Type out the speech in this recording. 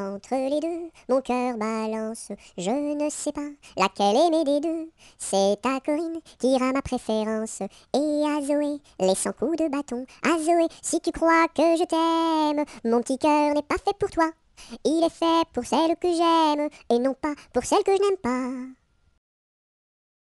Entre les deux, mon cœur balance, je ne sais pas laquelle aimer des deux. C'est à Corinne qui ira ma préférence, et à Zoé, les 100 coups de bâton. À Zoé, si tu crois que je t'aime, mon petit cœur n'est pas fait pour toi. Il est fait pour celle que j'aime, et non pas pour celle que je n'aime pas.